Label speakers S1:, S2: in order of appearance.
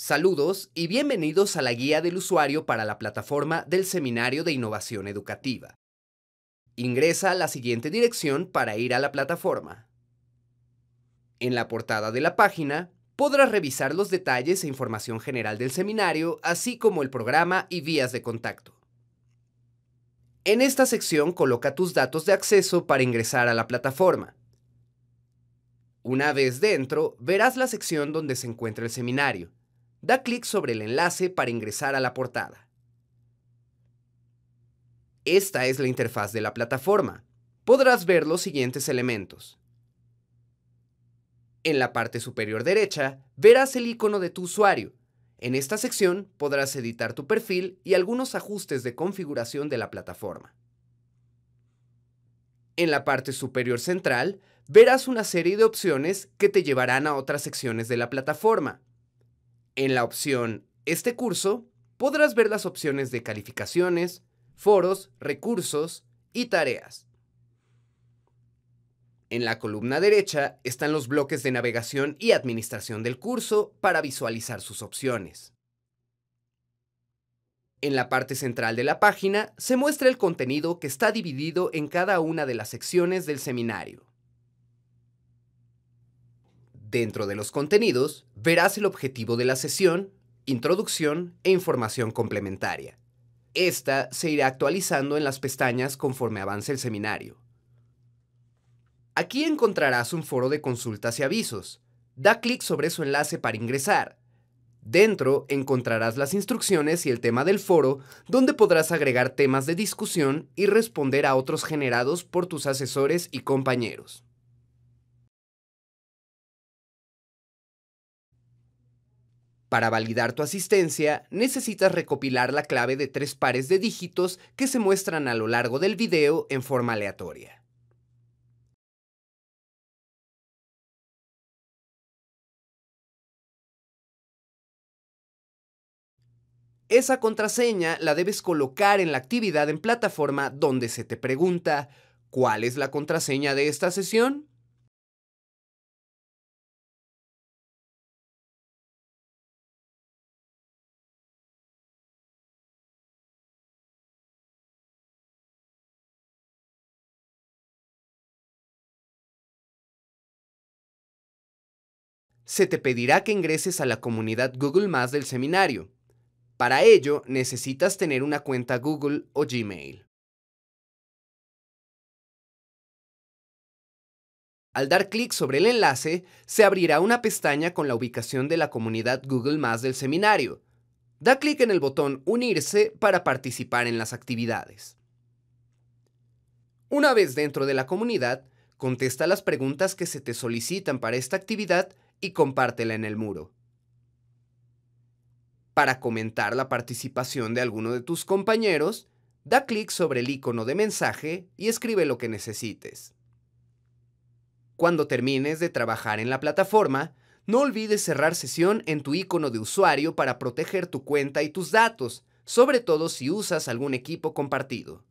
S1: Saludos y bienvenidos a la guía del usuario para la plataforma del Seminario de Innovación Educativa. Ingresa a la siguiente dirección para ir a la plataforma. En la portada de la página podrás revisar los detalles e información general del seminario, así como el programa y vías de contacto. En esta sección coloca tus datos de acceso para ingresar a la plataforma. Una vez dentro, verás la sección donde se encuentra el seminario. Da clic sobre el enlace para ingresar a la portada. Esta es la interfaz de la plataforma. Podrás ver los siguientes elementos. En la parte superior derecha verás el icono de tu usuario. En esta sección podrás editar tu perfil y algunos ajustes de configuración de la plataforma. En la parte superior central verás una serie de opciones que te llevarán a otras secciones de la plataforma. En la opción Este curso podrás ver las opciones de calificaciones, foros, recursos y tareas. En la columna derecha están los bloques de navegación y administración del curso para visualizar sus opciones. En la parte central de la página se muestra el contenido que está dividido en cada una de las secciones del seminario. Dentro de los contenidos, verás el objetivo de la sesión, introducción e información complementaria. Esta se irá actualizando en las pestañas conforme avance el seminario. Aquí encontrarás un foro de consultas y avisos. Da clic sobre su enlace para ingresar. Dentro encontrarás las instrucciones y el tema del foro, donde podrás agregar temas de discusión y responder a otros generados por tus asesores y compañeros. Para validar tu asistencia, necesitas recopilar la clave de tres pares de dígitos que se muestran a lo largo del video en forma aleatoria. Esa contraseña la debes colocar en la actividad en plataforma donde se te pregunta ¿Cuál es la contraseña de esta sesión? se te pedirá que ingreses a la comunidad Google Más del seminario. Para ello, necesitas tener una cuenta Google o Gmail. Al dar clic sobre el enlace, se abrirá una pestaña con la ubicación de la comunidad Google Más del seminario. Da clic en el botón Unirse para participar en las actividades. Una vez dentro de la comunidad, contesta las preguntas que se te solicitan para esta actividad y compártela en el muro. Para comentar la participación de alguno de tus compañeros, da clic sobre el icono de mensaje y escribe lo que necesites. Cuando termines de trabajar en la plataforma, no olvides cerrar sesión en tu icono de usuario para proteger tu cuenta y tus datos, sobre todo si usas algún equipo compartido.